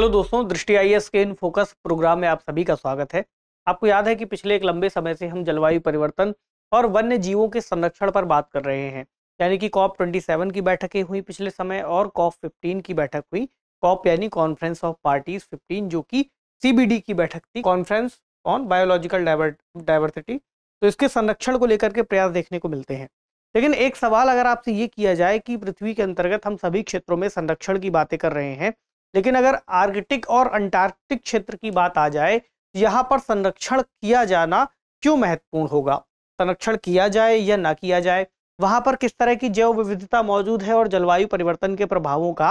hello दोस्तों दृष्टि I S के इन फोकस प्रोग्राम में आप सभी का स्वागत है आपको याद है कि पिछले एक लंबे समय से हम जलवायु परिवर्तन और वन्य जीवों के संरक्षण पर बात कर रहे हैं यानी कि कॉप 27 की बैठकें हुई पिछले समय और कॉप 15 की बैठक हुई कॉप यानी कॉन्फ्रेंस ऑफ पार्टीज 15 जो कि सीबीडी की बैठक थी कॉन्फ्रेंस ऑन बायोलॉजिकल डाइवर्सिटी तो इसके संरक्षण को लेकर के प्रयास देखने को मिलते हैं लेकिन एक सवाल अगर आपसे ये किया जाए कि पृथ्वी के अंतर्गत हम सभी क्षेत्रों में संरक्षण की बातें कर रहे हैं लेकिन अगर आर्कटिक और अंटार्कटिक क्षेत्र की बात आ जाए यहाँ पर संरक्षण किया जाना क्यों महत्वपूर्ण होगा संरक्षण किया जाए या ना किया जाए वहां पर किस तरह की जैव विविधता मौजूद है और जलवायु परिवर्तन के प्रभावों का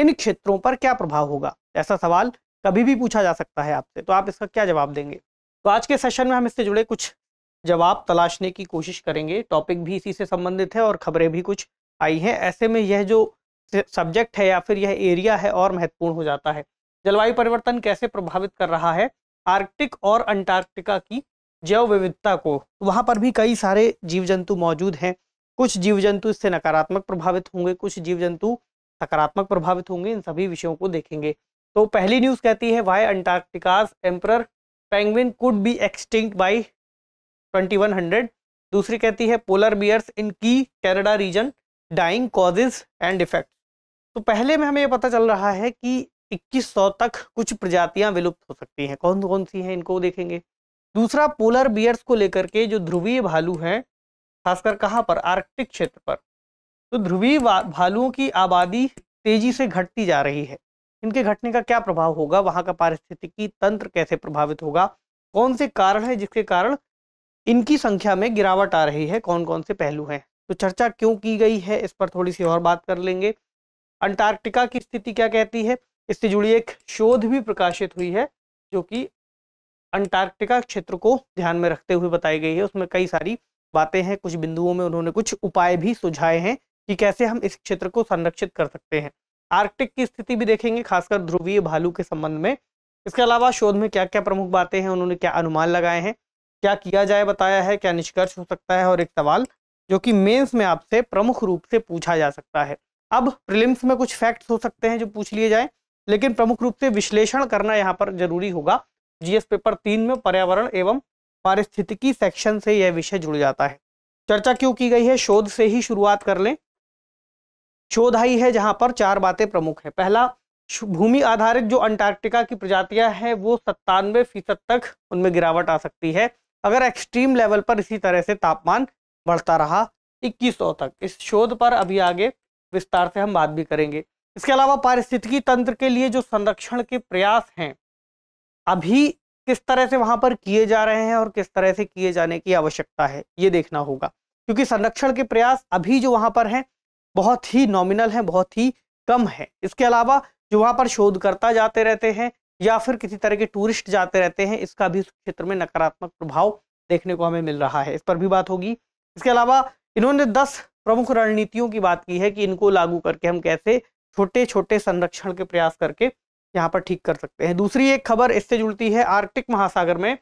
इन क्षेत्रों पर क्या प्रभाव होगा ऐसा सवाल कभी भी पूछा जा सकता है आपसे तो आप इसका क्या जवाब देंगे तो आज के सेशन में हम इससे जुड़े कुछ जवाब तलाशने की कोशिश करेंगे टॉपिक भी इसी से संबंधित है और खबरें भी कुछ आई हैं ऐसे में यह जो सब्जेक्ट है या फिर यह एरिया है और महत्वपूर्ण हो जाता है जलवायु परिवर्तन कैसे प्रभावित कर रहा है आर्कटिक और अंटार्कटिका की जैव विविधता को वहाँ पर भी कई सारे जीव जंतु मौजूद हैं कुछ जीव जंतु इससे नकारात्मक प्रभावित होंगे कुछ जीव जंतु सकारात्मक प्रभावित होंगे इन सभी विषयों को देखेंगे तो पहली न्यूज़ कहती है why Antarctica's emperor penguin could be extinct by 2100 दूसरी कहती है पोलर बियर्स इन की Canada region dying causes and effect तो पहले में हमें यह पता चल रहा है कि 2100 तक कुछ प्रजातियां विलुप्त हो सकती हैं कौन कौन सी हैं इनको देखेंगे दूसरा पोलर बियर्स को लेकर के जो ध्रुवीय भालू हैं खासकर कहाँ पर आर्कटिक क्षेत्र पर तो ध्रुवीय भालुओं की आबादी तेजी से घटती जा रही है इनके घटने का क्या प्रभाव होगा वहाँ का पारिस्थितिकी तंत्र कैसे प्रभावित होगा कौन से कारण है जिसके कारण इनकी संख्या में गिरावट आ रही है कौन कौन से पहलू हैं तो चर्चा क्यों की गई है इस पर थोड़ी सी और बात कर लेंगे अंटार्कटिका की स्थिति क्या कहती है इससे जुड़ी एक शोध भी प्रकाशित हुई है जो कि अंटार्कटिका क्षेत्र को ध्यान में रखते हुए बताई गई है उसमें कई सारी बातें हैं कुछ बिंदुओं में उन्होंने कुछ उपाय भी सुझाए हैं कि कैसे हम इस क्षेत्र को संरक्षित कर सकते हैं आर्कटिक की स्थिति भी देखेंगे खासकर ध्रुवीय भालू के संबंध में इसके अलावा शोध में क्या क्या प्रमुख बातें हैं उन्होंने क्या अनुमान लगाए हैं क्या किया जाए बताया है क्या निष्कर्ष हो सकता है और एक सवाल जो कि मेंस में आपसे प्रमुख रूप से पूछा जा सकता है अब प्रिलिम्स में कुछ फैक्ट्स हो सकते हैं जो पूछ लिए जाए लेकिन प्रमुख रूप से विश्लेषण करना यहाँ पर जरूरी होगा जीएस पेपर तीन में पर्यावरण एवं पारिस्थितिकी सेक्शन से यह विषय जुड़ जाता है चर्चा क्यों की गई है शोध से ही शुरुआत कर लें शोध आई है जहां पर चार बातें प्रमुख है पहला भूमि आधारित जो अंटार्कटिका की प्रजातियां हैं वो सत्तानवे फीसद तक उनमें गिरावट आ सकती है अगर एक्सट्रीम लेवल पर इसी तरह से तापमान बढ़ता रहा 2100 तक इस शोध पर अभी आगे विस्तार से हम बात भी करेंगे इसके अलावा पारिस्थितिकी तंत्र के लिए जो संरक्षण के प्रयास हैं अभी किस तरह से वहां पर किए जा रहे हैं और किस तरह से किए जाने की आवश्यकता है ये देखना होगा क्योंकि संरक्षण के प्रयास अभी जो वहां पर हैं बहुत ही नॉमिनल हैं बहुत ही कम है इसके अलावा जो वहां पर शोधकर्ता जाते रहते हैं या फिर किसी तरह के टूरिस्ट जाते रहते हैं इसका भी क्षेत्र में नकारात्मक प्रभाव देखने को हमें मिल रहा है इस पर भी बात होगी इसके अलावा इन्होंने दस प्रमुख रणनीतियों की बात की है कि इनको लागू करके हम कैसे छोटे छोटे संरक्षण के प्रयास करके यहाँ पर ठीक कर सकते हैं दूसरी एक खबर इससे जुड़ती है आर्कटिक महासागर में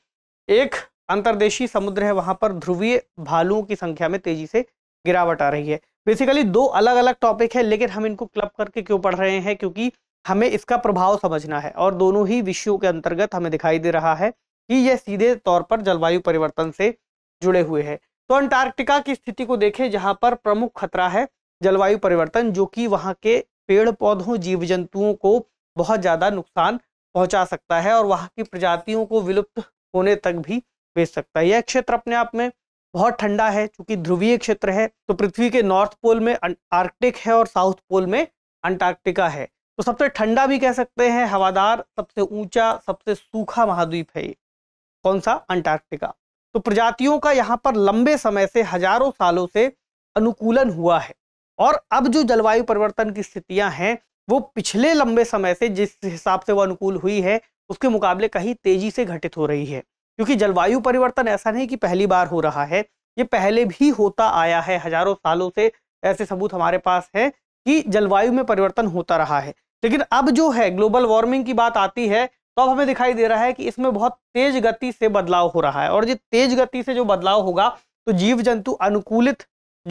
एक अंतर्देशीय समुद्र है वहां पर ध्रुवीय भालुओं की संख्या में तेजी से गिरावट आ रही है बेसिकली दो अलग अलग टॉपिक है लेकिन हम इनको क्लब करके क्यों पढ़ रहे हैं क्योंकि हमें इसका प्रभाव समझना है और दोनों ही विषयों के अंतर्गत हमें दिखाई दे रहा है कि यह सीधे तौर पर जलवायु परिवर्तन से जुड़े हुए हैं तो अंटार्कटिका की स्थिति को देखें जहां पर प्रमुख खतरा है जलवायु परिवर्तन जो कि वहां के पेड़ पौधों जीव जंतुओं को बहुत ज़्यादा नुकसान पहुंचा सकता है और वहाँ की प्रजातियों को विलुप्त होने तक भी भेज सकता है यह क्षेत्र अपने आप में बहुत ठंडा है चूंकि ध्रुवीय क्षेत्र है तो पृथ्वी के नॉर्थ पोल में अं-, आर्कटिक है और साउथ पोल में अंटार्कटिका है तो सबसे ठंडा भी कह सकते हैं हवादार सबसे ऊंचा सबसे सूखा महाद्वीप है ये कौन सा अंटार्कटिका तो प्रजातियों का यहाँ पर लंबे समय से हजारों सालों से अनुकूलन हुआ है और अब जो जलवायु परिवर्तन की स्थितियां हैं वो पिछले लंबे समय से जिस हिसाब से वो अनुकूल हुई है उसके मुकाबले कहीं तेजी से घटित हो रही है क्योंकि जलवायु परिवर्तन ऐसा नहीं कि पहली बार हो रहा है ये पहले भी होता आया है हजारों सालों से ऐसे सबूत हमारे पास है कि जलवायु में परिवर्तन होता रहा है लेकिन अब जो है ग्लोबल वार्मिंग की बात आती है तो अब हमें दिखाई दे रहा है कि इसमें बहुत तेज गति से बदलाव हो रहा है और ये तेज गति से जो बदलाव होगा तो जीव जंतु अनुकूलित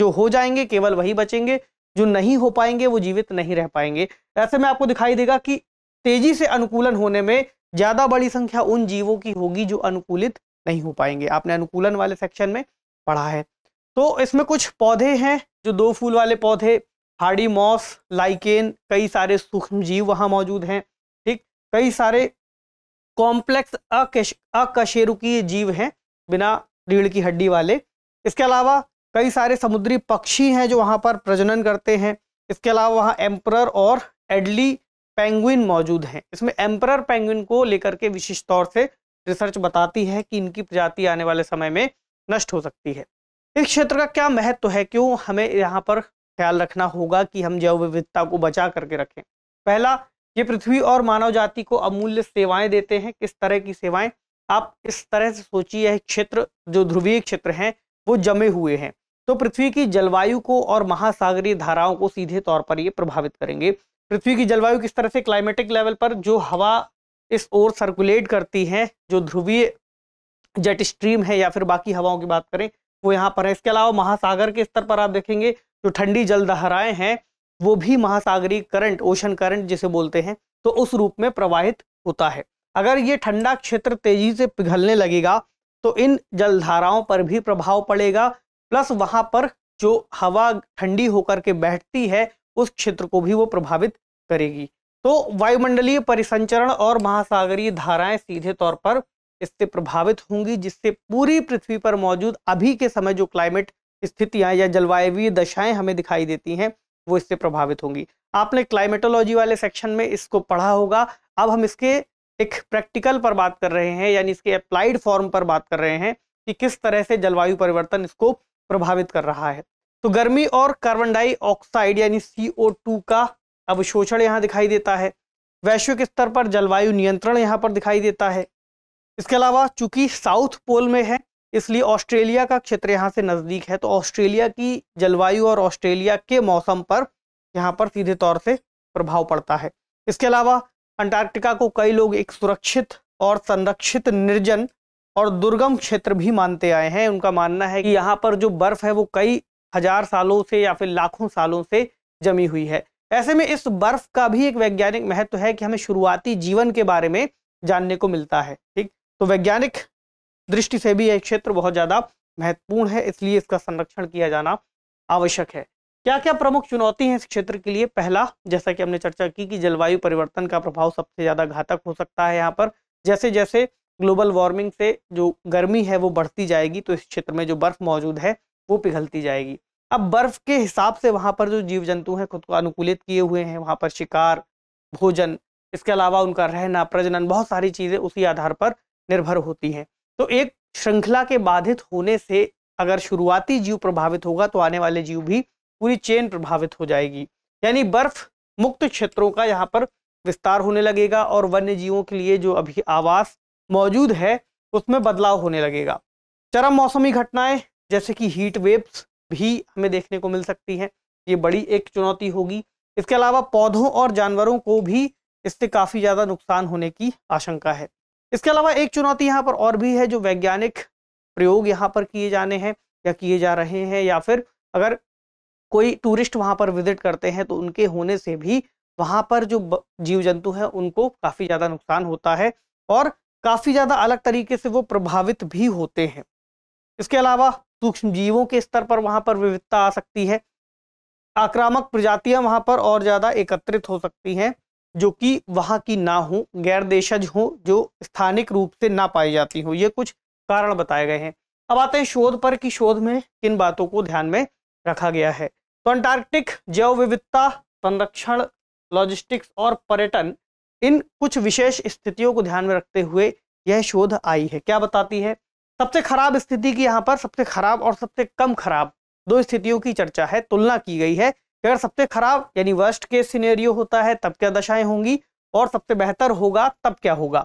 जो हो जाएंगे केवल वही बचेंगे जो नहीं हो पाएंगे वो जीवित नहीं रह पाएंगे ऐसे में आपको दिखाई देगा कि तेजी से अनुकूलन होने में ज्यादा बड़ी संख्या उन जीवों की होगी जो अनुकूलित नहीं हो पाएंगे आपने अनुकूलन वाले सेक्शन में पढ़ा है तो इसमें कुछ पौधे हैं जो दो फूल वाले पौधे हार्डी मॉस लाइकेन कई सारे सूक्ष्म जीव वहाँ मौजूद हैं ठीक कई सारे कॉम्प्लेक्स अकश अकशेरुकीय जीव हैं बिना रीढ़ की हड्डी वाले इसके अलावा कई सारे समुद्री पक्षी हैं जो वहाँ पर प्रजनन करते हैं इसके अलावा वहाँ एम्परर और एडली पेंगुइन मौजूद हैं इसमें एम्परर पेंगुइन को लेकर के विशेष तौर से रिसर्च बताती है कि इनकी प्रजाति आने वाले समय में नष्ट हो सकती है इस क्षेत्र का क्या महत्व तो है क्यों हमें यहाँ पर ख्याल रखना होगा कि हम जैव विविधता को बचा करके रखें पहला ये पृथ्वी और मानव जाति को अमूल्य सेवाएं देते हैं किस तरह की सेवाएं आप इस तरह से सोचिए यह क्षेत्र जो ध्रुवीय क्षेत्र हैं वो जमे हुए हैं तो पृथ्वी की जलवायु को और महासागरीय धाराओं को सीधे तौर पर ये प्रभावित करेंगे पृथ्वी की जलवायु किस तरह से क्लाइमेटिक लेवल पर जो हवा इस ओर सर्कुलेट करती है जो ध्रुवीय जेट स्ट्रीम है या फिर बाकी हवाओं की बात करें वो यहाँ पर है इसके अलावा महासागर के स्तर पर आप देखेंगे जो ठंडी जलधाराएं हैं वो भी महासागरीय करंट ओशन करंट जिसे बोलते हैं तो उस रूप में प्रवाहित होता है अगर ये ठंडा क्षेत्र तेजी से पिघलने लगेगा तो इन जलधाराओं पर भी प्रभाव पड़ेगा प्लस वहां पर जो हवा ठंडी होकर के बैठती है उस क्षेत्र को भी वो प्रभावित करेगी तो वायुमंडलीय परिसंचरण और महासागरीय धाराएं सीधे तौर पर इससे प्रभावित होंगी जिससे पूरी पृथ्वी पर मौजूद अभी के समय जो क्लाइमेट स्थितियां या जलवायवीय दशाएं हमें दिखाई देती हैं वो इससे प्रभावित होंगी आपने क्लाइमेटोलॉजी वाले सेक्शन में इसको पढ़ा होगा अब हम इसके एक प्रैक्टिकल पर बात कर रहे हैं यानी इसके अप्लाइड फॉर्म पर बात कर रहे हैं कि किस तरह से जलवायु परिवर्तन इसको प्रभावित कर रहा है तो गर्मी और कार्बन डाइऑक्साइड यानी टू का अवशोषण यहाँ दिखाई देता है वैश्विक स्तर पर जलवायु नियंत्रण यहाँ पर दिखाई देता है इसके अलावा चूंकि साउथ पोल में है इसलिए ऑस्ट्रेलिया का क्षेत्र यहाँ से नज़दीक है तो ऑस्ट्रेलिया की जलवायु और ऑस्ट्रेलिया के मौसम पर यहाँ पर सीधे तौर से प्रभाव पड़ता है इसके अलावा अंटार्कटिका को कई लोग एक सुरक्षित और संरक्षित निर्जन और दुर्गम क्षेत्र भी मानते आए हैं उनका मानना है कि यहाँ पर जो बर्फ़ है वो कई हजार सालों से या फिर लाखों सालों से जमी हुई है ऐसे में इस बर्फ का भी एक वैज्ञानिक महत्व है कि हमें शुरुआती जीवन के बारे में जानने को मिलता है ठीक तो वैज्ञानिक दृष्टि से भी यह क्षेत्र बहुत ज़्यादा महत्वपूर्ण है इसलिए इसका संरक्षण किया जाना आवश्यक है क्या क्या प्रमुख चुनौती है इस क्षेत्र के लिए पहला जैसा कि हमने चर्चा की कि जलवायु परिवर्तन का प्रभाव सबसे ज़्यादा घातक हो सकता है यहाँ पर जैसे जैसे ग्लोबल वार्मिंग से जो गर्मी है वो बढ़ती जाएगी तो इस क्षेत्र में जो बर्फ मौजूद है वो पिघलती जाएगी अब बर्फ के हिसाब से वहाँ पर जो जीव जंतु हैं खुद को अनुकूलित किए हुए हैं वहाँ पर शिकार भोजन इसके अलावा उनका रहना प्रजनन बहुत सारी चीज़ें उसी आधार पर निर्भर होती हैं तो एक श्रृंखला के बाधित होने से अगर शुरुआती जीव प्रभावित होगा तो आने वाले जीव भी पूरी चेन प्रभावित हो जाएगी यानी बर्फ मुक्त क्षेत्रों का यहाँ पर विस्तार होने लगेगा और वन्य जीवों के लिए जो अभी आवास मौजूद है उसमें बदलाव होने लगेगा चरम मौसमी घटनाएं जैसे कि हीट वेव्स भी हमें देखने को मिल सकती हैं ये बड़ी एक चुनौती होगी इसके अलावा पौधों और जानवरों को भी इससे काफ़ी ज़्यादा नुकसान होने की आशंका है इसके अलावा एक चुनौती यहाँ पर और भी है जो वैज्ञानिक प्रयोग यहाँ पर किए जाने हैं या किए जा रहे हैं या फिर अगर कोई टूरिस्ट वहाँ पर विजिट करते हैं तो उनके होने से भी वहाँ पर जो जीव जंतु हैं उनको काफ़ी ज़्यादा नुकसान होता है और काफ़ी ज़्यादा अलग तरीके से वो प्रभावित भी होते हैं इसके अलावा सूक्ष्म जीवों के स्तर पर वहाँ पर विविधता आ सकती है आक्रामक प्रजातियाँ वहाँ पर और ज़्यादा एकत्रित हो सकती हैं जो कि वहाँ की ना हो गैर देशज हो जो स्थानिक रूप से ना पाई जाती हो ये कुछ कारण बताए गए हैं अब आते हैं शोध पर कि शोध में किन बातों को ध्यान में रखा गया है तो अंटार्कटिक जैव विविधता संरक्षण लॉजिस्टिक्स और पर्यटन इन कुछ विशेष स्थितियों को ध्यान में रखते हुए यह शोध आई है क्या बताती है सबसे खराब स्थिति की यहाँ पर सबसे खराब और सबसे कम खराब दो स्थितियों की चर्चा है तुलना की गई है अगर सबसे खराब यानी वर्स्ट केस सिनेरियो होता है तब क्या दशाएं होंगी और सबसे बेहतर होगा तब क्या होगा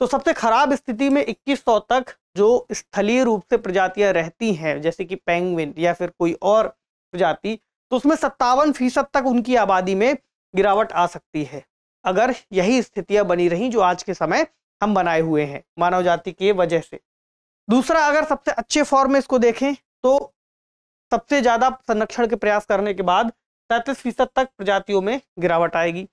तो सबसे खराब स्थिति में 2100 तक जो स्थलीय रूप से प्रजातियां रहती हैं जैसे कि पेंगविन या फिर कोई और प्रजाति तो उसमें सत्तावन फीसद तक उनकी आबादी में गिरावट आ सकती है अगर यही स्थितियां बनी रहीं जो आज के समय हम बनाए हुए हैं मानव जाति की वजह से दूसरा अगर सबसे अच्छे फॉर्म में इसको देखें तो सबसे ज़्यादा संरक्षण के प्रयास करने के बाद तैतीस फीसद तक प्रजातियों में गिरावट आएगी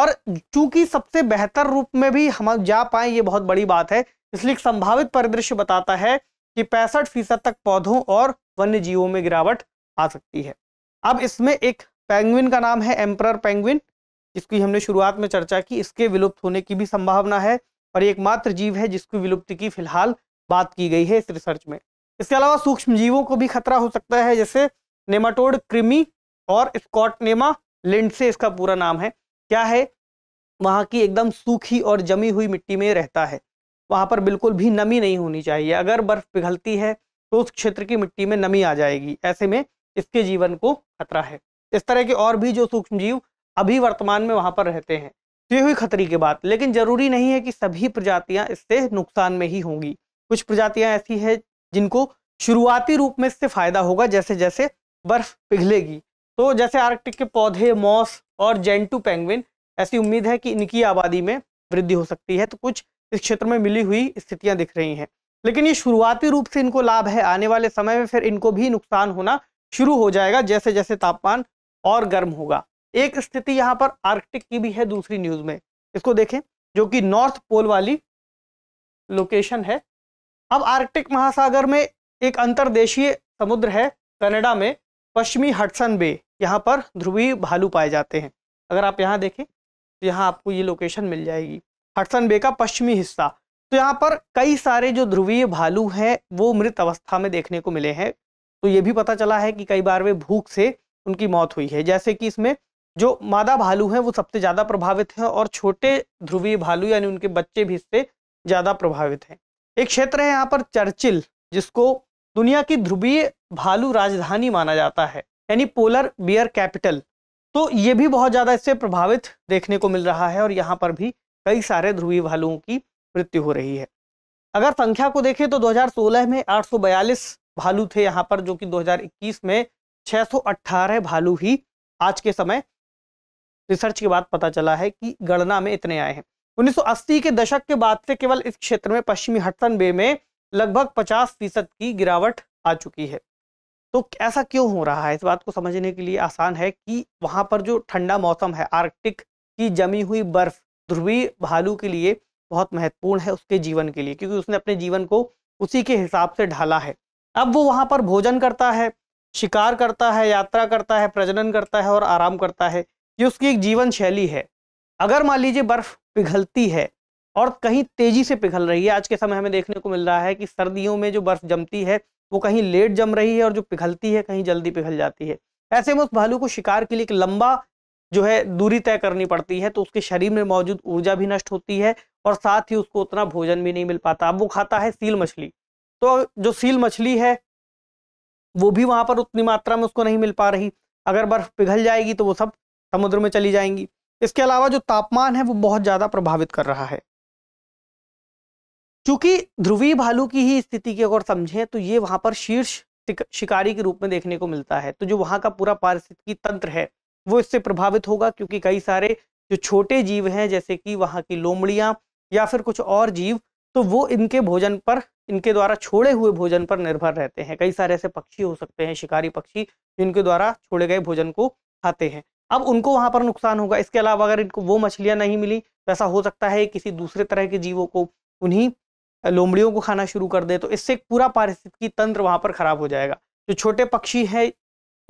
और चूंकि सबसे बेहतर रूप में भी हम जा पाए ये बहुत बड़ी बात है इसलिए संभावित परिदृश्य बताता है कि पैंसठ फीसद तक पौधों और वन्य जीवों में गिरावट आ सकती है अब इसमें एक पेंगुइन का नाम है एम्पर पेंगुइन जिसकी हमने शुरुआत में चर्चा की इसके विलुप्त होने की भी संभावना है और एकमात्र जीव है जिसकी विलुप्ति की फिलहाल बात की गई है इस रिसर्च में इसके अलावा सूक्ष्म जीवों को भी खतरा हो सकता है जैसे नेमाटोड कृमि और स्कॉटनेमा लिंडसे इसका पूरा नाम है क्या है वहाँ की एकदम सूखी और जमी हुई मिट्टी में रहता है वहाँ पर बिल्कुल भी नमी नहीं होनी चाहिए अगर बर्फ पिघलती है तो उस क्षेत्र की मिट्टी में नमी आ जाएगी ऐसे में इसके जीवन को खतरा है इस तरह के और भी जो सूक्ष्म जीव अभी वर्तमान में वहाँ पर रहते हैं तो ये हुई खतरे की बात लेकिन जरूरी नहीं है कि सभी प्रजातियाँ इससे नुकसान में ही होंगी कुछ प्रजातियाँ ऐसी हैं जिनको शुरुआती रूप में इससे फायदा होगा जैसे जैसे बर्फ पिघलेगी तो जैसे आर्कटिक के पौधे मॉस और जेंटू पेंगविन ऐसी उम्मीद है कि इनकी आबादी में वृद्धि हो सकती है तो कुछ इस क्षेत्र में मिली हुई स्थितियां दिख रही हैं लेकिन ये शुरुआती रूप से इनको लाभ है आने वाले समय में फिर इनको भी नुकसान होना शुरू हो जाएगा जैसे जैसे तापमान और गर्म होगा एक स्थिति यहाँ पर आर्कटिक की भी है दूसरी न्यूज में इसको देखें जो कि नॉर्थ पोल वाली लोकेशन है अब आर्कटिक महासागर में एक अंतरदेशीय समुद्र है कनाडा में पश्चिमी हटसन बे यहाँ पर ध्रुवीय भालू पाए जाते हैं अगर आप यहाँ देखें तो यहाँ आपको ये लोकेशन मिल जाएगी हटसन बे का पश्चिमी हिस्सा तो यहाँ पर कई सारे जो ध्रुवीय भालू हैं वो मृत अवस्था में देखने को मिले हैं तो ये भी पता चला है कि कई बार वे भूख से उनकी मौत हुई है जैसे कि इसमें जो मादा भालू हैं वो सबसे ज़्यादा प्रभावित हैं और छोटे ध्रुवीय भालू यानी उनके बच्चे भी इससे ज़्यादा प्रभावित हैं एक क्षेत्र है यहाँ पर चर्चिल जिसको दुनिया की ध्रुवीय भालू राजधानी माना जाता है यानी पोलर बियर कैपिटल तो ये भी बहुत ज़्यादा इससे प्रभावित देखने को मिल रहा है और यहाँ पर भी कई सारे ध्रुवीय भालुओं की मृत्यु हो रही है अगर संख्या को देखें तो 2016 में 842 भालू थे यहाँ पर जो कि 2021 में 618 भालू ही आज के समय रिसर्च के बाद पता चला है कि गणना में इतने आए हैं 1980 के दशक के बाद से केवल इस क्षेत्र में पश्चिमी हटसन बे में लगभग 50 फीसद की गिरावट आ चुकी है तो ऐसा क्यों हो रहा है इस बात को समझने के लिए आसान है कि वहाँ पर जो ठंडा मौसम है आर्कटिक की जमी हुई बर्फ ध्रुवीय भालू के लिए बहुत महत्वपूर्ण है उसके जीवन के लिए क्योंकि उसने अपने जीवन को उसी के हिसाब से ढाला है अब वो वहाँ पर भोजन करता है शिकार करता है यात्रा करता है प्रजनन करता है और आराम करता है ये उसकी एक जीवन शैली है अगर मान लीजिए बर्फ पिघलती है और कहीं तेजी से पिघल रही है आज के समय हमें देखने को मिल रहा है कि सर्दियों में जो बर्फ जमती है वो कहीं लेट जम रही है और जो पिघलती है कहीं जल्दी पिघल जाती है ऐसे में उस भालू को शिकार के लिए एक लंबा जो है दूरी तय करनी पड़ती है तो उसके शरीर में मौजूद ऊर्जा भी नष्ट होती है और साथ ही उसको उतना भोजन भी नहीं मिल पाता अब वो खाता है सील मछली तो जो सील मछली है वो भी वहां पर उतनी मात्रा में उसको नहीं मिल पा रही अगर बर्फ पिघल जाएगी तो वो सब समुद्र में चली जाएंगी इसके अलावा जो तापमान है वो बहुत ज़्यादा प्रभावित कर रहा है चूंकि ध्रुवीय भालू की ही स्थिति की अगर समझें तो ये वहां पर शीर्ष शिकारी के रूप में देखने को मिलता है तो जो वहां का पूरा पारिस्थितिकी तंत्र है वो इससे प्रभावित होगा क्योंकि कई सारे जो छोटे जीव हैं जैसे कि वहां की लोमड़ियां या फिर कुछ और जीव तो वो इनके भोजन पर इनके द्वारा छोड़े हुए भोजन पर निर्भर रहते हैं कई सारे ऐसे पक्षी हो सकते हैं शिकारी पक्षी जिनके द्वारा छोड़े गए भोजन को खाते हैं अब उनको वहां पर नुकसान होगा इसके अलावा अगर इनको वो मछलियां नहीं मिली तो ऐसा हो सकता है किसी दूसरे तरह के जीवों को उन्हीं लोमड़ियों को खाना शुरू कर दे तो इससे पूरा पारिस्थितिकी तंत्र वहाँ पर खराब हो जाएगा जो छोटे पक्षी हैं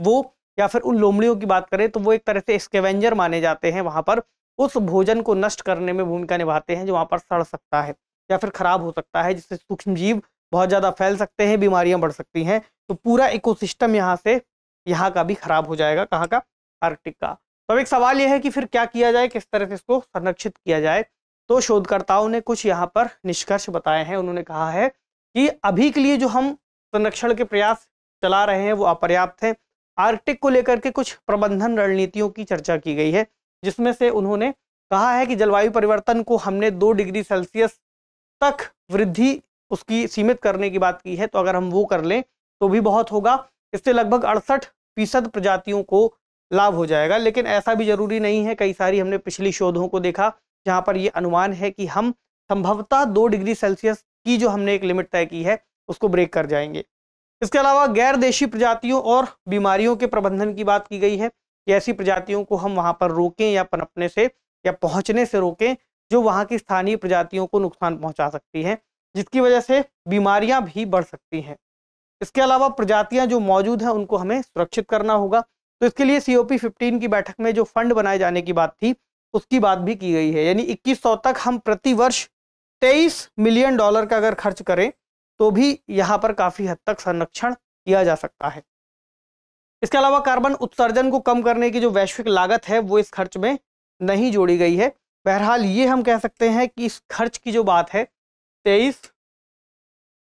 वो या फिर उन लोमड़ियों की बात करें तो वो एक तरह से स्केवेंजर माने जाते हैं वहाँ पर उस भोजन को नष्ट करने में भूमिका निभाते हैं जो वहाँ पर सड़ सकता है या फिर खराब हो सकता है जिससे सूक्ष्म जीव बहुत ज़्यादा फैल सकते हैं बीमारियाँ बढ़ सकती हैं तो पूरा इकोसिस्टम यहाँ से यहाँ का भी खराब हो जाएगा कहाँ का आर्कटिक का तो अब एक सवाल यह है कि फिर क्या किया जाए किस तरह से इसको संरक्षित किया जाए तो शोधकर्ताओं ने कुछ यहाँ पर निष्कर्ष बताए हैं उन्होंने कहा है कि अभी के लिए जो हम संरक्षण के प्रयास चला रहे हैं वो अपर्याप्त हैं आर्कटिक को लेकर के कुछ प्रबंधन रणनीतियों की चर्चा की गई है जिसमें से उन्होंने कहा है कि जलवायु परिवर्तन को हमने दो डिग्री सेल्सियस तक वृद्धि उसकी सीमित करने की बात की है तो अगर हम वो कर लें तो भी बहुत होगा इससे लगभग अड़सठ फीसद प्रजातियों को लाभ हो जाएगा लेकिन ऐसा भी जरूरी नहीं है कई सारी हमने पिछली शोधों को देखा जहां पर ये अनुमान है कि हम संभवतः दो डिग्री सेल्सियस की जो हमने एक लिमिट तय की है उसको ब्रेक कर जाएंगे इसके अलावा गैर देशी प्रजातियों और बीमारियों के प्रबंधन की बात की गई है कि ऐसी प्रजातियों को हम वहाँ पर रोकें या पनपने से या पहुँचने से रोकें जो वहाँ की स्थानीय प्रजातियों को नुकसान पहुँचा सकती हैं जिसकी वजह से बीमारियाँ भी बढ़ सकती हैं इसके अलावा प्रजातियाँ जो मौजूद हैं उनको हमें सुरक्षित करना होगा तो इसके लिए सी ओ की बैठक में जो फंड बनाए जाने की बात थी उसकी बात भी की गई है यानी 2100 तक हम प्रतिवर्ष 23 मिलियन डॉलर का अगर खर्च करें तो भी यहाँ पर काफ़ी हद तक संरक्षण किया जा सकता है इसके अलावा कार्बन उत्सर्जन को कम करने की जो वैश्विक लागत है वो इस खर्च में नहीं जोड़ी गई है बहरहाल ये हम कह सकते हैं कि इस खर्च की जो बात है तेईस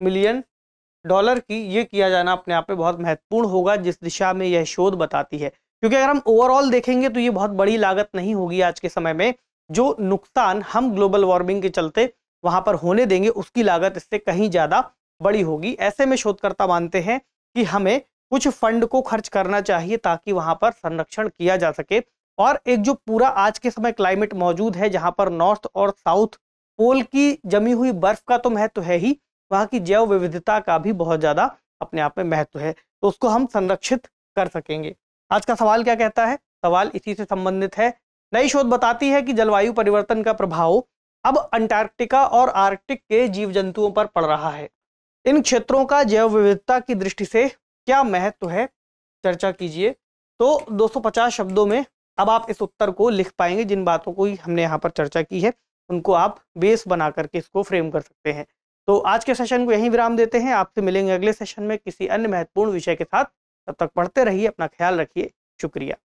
मिलियन डॉलर की ये किया जाना अपने आप में बहुत महत्वपूर्ण होगा जिस दिशा में यह शोध बताती है क्योंकि अगर हम ओवरऑल देखेंगे तो ये बहुत बड़ी लागत नहीं होगी आज के समय में जो नुकसान हम ग्लोबल वार्मिंग के चलते वहां पर होने देंगे उसकी लागत इससे कहीं ज्यादा बड़ी होगी ऐसे में शोधकर्ता मानते हैं कि हमें कुछ फंड को खर्च करना चाहिए ताकि वहां पर संरक्षण किया जा सके और एक जो पूरा आज के समय क्लाइमेट मौजूद है जहां पर नॉर्थ और साउथ पोल की जमी हुई बर्फ का तो महत्व है ही वहाँ की जैव विविधता का भी बहुत ज्यादा अपने आप में महत्व है तो उसको हम संरक्षित कर सकेंगे आज का सवाल क्या कहता है सवाल इसी से संबंधित है नई शोध बताती है कि जलवायु परिवर्तन का प्रभाव अब अंटार्कटिका और आर्कटिक के जीव जंतुओं पर पड़ रहा है इन क्षेत्रों का जैव विविधता की दृष्टि से क्या महत्व है चर्चा कीजिए तो 250 शब्दों में अब आप इस उत्तर को लिख पाएंगे जिन बातों को हमने यहाँ पर चर्चा की है उनको आप बेस बना करके इसको फ्रेम कर सकते हैं तो आज के सेशन को यहीं विराम देते हैं आपसे मिलेंगे अगले सेशन में किसी अन्य महत्वपूर्ण विषय के साथ तब तक पढ़ते रहिए अपना ख्याल रखिए शुक्रिया